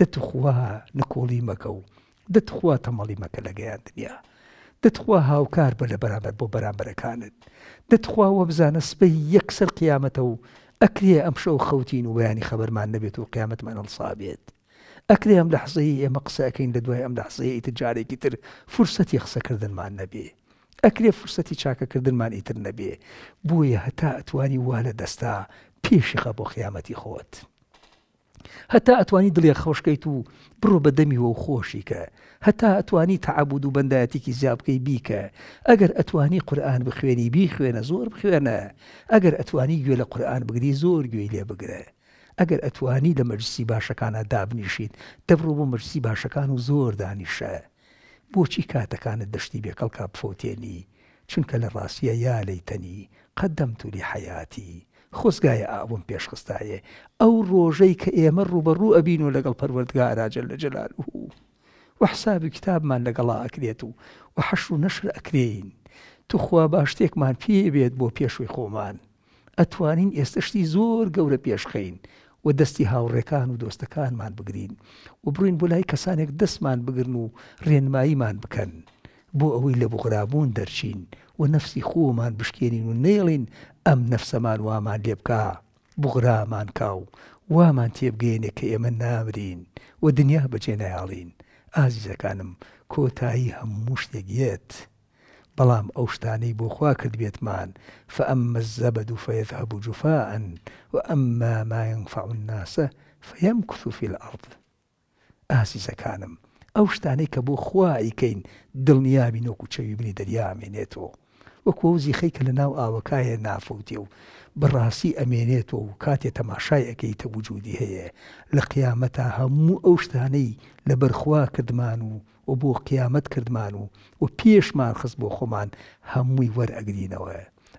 دەتخوا نکۆڵی دتخوا و دەتخوا تەمەڵی مەکە لەگەیان دنیا دەتخوا هاوکار بە لە بەرامبەر بۆ بەرامبەرەکانت دەتخواوە بزانە سبەی یەکسەر قیامەتە و ئەکرێ ئەمشەو خەوتین و من خەبەرمان نەبێت و قیامەتمان ئەڵسابێت ئەکرێ ئەم لە حزەی ئێمە ام لە تجاری کتر فرصتی خس کردن من نبی قسەکردنمان فرصتی چاک کردن من ایتر نبی بوی هەتا ئەتوانی وا دستا پیش خب و خیامتی خۆت. هەتا ئەتوانی دڵێ خۆشکەیت و بڕۆ بە دەمیەوە و خۆشی کە هەتا ئەتوانی تعبود و بەندایەتێکی زیابکەی بیکە ئەگەر ئەتوانی قورآان بخوێنی بیخوێنە زۆر بخوێنە ئەگەر ئەتوانی گوێ لە قورآان بگری زۆر گوێی لێ بگرە. ئەگەر ئەتوانی لە مەرسی باشەکانە دابنیشیت دەبڕۆ بۆ مەرسی باشەکان و زۆر دانیشە بۆچی کاتەکانت دەشتی بێکەڵ کاپفۆتێنی چونکە لە ڕاستیە یا لەیتەنی قەدەم تولی حیاتی خۆسگایە ئابووم پێشخستایە ئەو ڕۆژەی کە ئێمە ڕوبەڕوو ئەبین و لەگەڵ پەروەردگاراجل لە جلال و وەحسابی کتابمان لەگەڵا ئەکرێت و وەحەش و نەشر ئەکرێین توخوا باشتێکمان پێ بێت بۆ پێشوی خۆمان ئەتوانین ئێستشتی زۆر گەورە پێشخین و دەستی هاوڕێکان و دۆستەکانمان بگرین و بڕین بۆ لای کەسانێک دەستمان بگرن و ڕێنماییمان بکەن. بو اوی لە بغرابوون دەرچین و نفسی من بشکێنین و ام نفس من وامان لێ بکە بغرامان کاو وامان تێبگەێنێ که امن نامرین و دنیا بچه نیالین ئازیزەکانم کۆتایی هەموو شتێکگێت بەڵام ئەو شتانەی بۆ خوا کرد من فا اما الزبد فا هەبوو جوفاان و ئەمما ماینفعون ناسە فەم في الأرض ئاسیزەکانم ئەو شتانەی کە بۆ خوایکەین دڵنیابی نۆک و چەویبنی دەریامێنێتەوە وەکو زیخەی کە لە ناو ئاوەکایە نافەوتێ و بڕاستی ئەمێنێتەوە و کاتێ تەماشایەکەی تەبوجودی هەیە لە قیامەتا هەموو ئەو شتانەی لە بەرخوا کردمان و و بۆ قیامەت کردمان و و پێشمان خست بۆ خۆمان هەمووی وەرئەگرینەوە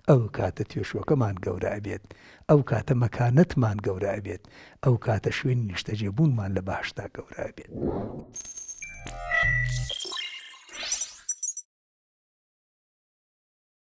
ئەو کاتە توێشوەکەمان گەورە ئەبێت ئەو کاتە مەکانەتمان گەورە ئەبێت ئەو کاتە شوێن نیشتەجێبوونمان لە باشتا گەورە ئەبێت. Yeah.